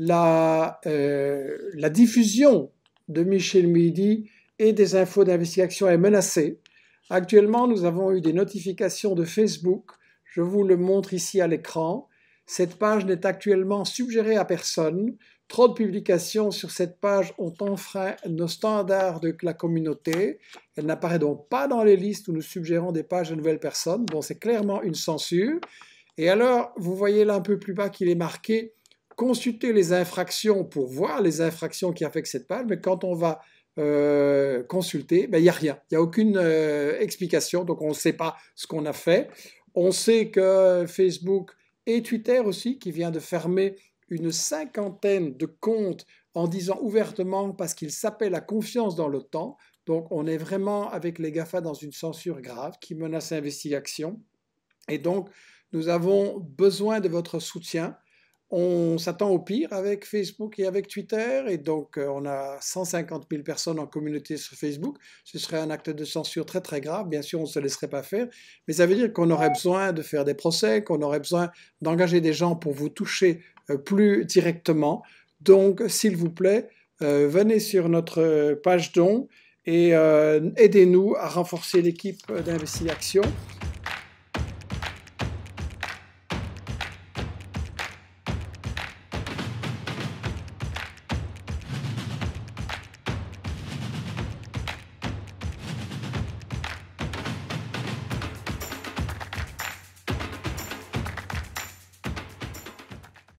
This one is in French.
Euh, la, diffusion de Michel Midi et des infos d'investigation est menacée. Actuellement, nous avons eu des notifications de Facebook. Je vous le montre ici à l'écran. Cette page n'est actuellement suggérée à personne. Trop de publications sur cette page ont enfreint nos standards de la communauté. Elle n'apparaît donc pas dans les listes où nous suggérons des pages de nouvelles personnes. Bon, c'est clairement une censure. Et alors, vous voyez là un peu plus bas qu'il est marqué consulter les infractions pour voir les infractions qui affectent cette page, mais quand on va euh, consulter, ben, il n'y a rien, il n'y a aucune euh, explication, donc on ne sait pas ce qu'on a fait. On sait que Facebook et Twitter aussi, qui vient de fermer une cinquantaine de comptes en disant ouvertement parce qu'ils s'appellent à confiance dans l'OTAN. Donc on est vraiment avec les GAFA dans une censure grave qui menace l'investigation. Et donc nous avons besoin de votre soutien on s'attend au pire avec Facebook et avec Twitter, et donc euh, on a 150 000 personnes en communauté sur Facebook. Ce serait un acte de censure très très grave, bien sûr on ne se laisserait pas faire, mais ça veut dire qu'on aurait besoin de faire des procès, qu'on aurait besoin d'engager des gens pour vous toucher euh, plus directement. Donc s'il vous plaît, euh, venez sur notre page don et aidez-nous à renforcer l'équipe d'Investigation.